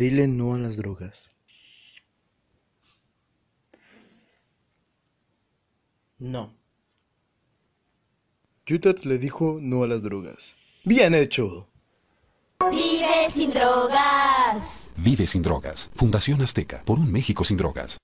Dile no a las drogas. No. Yutats le dijo no a las drogas. ¡Bien hecho! ¡Vive sin drogas! Vive sin drogas. Fundación Azteca, por un México sin drogas.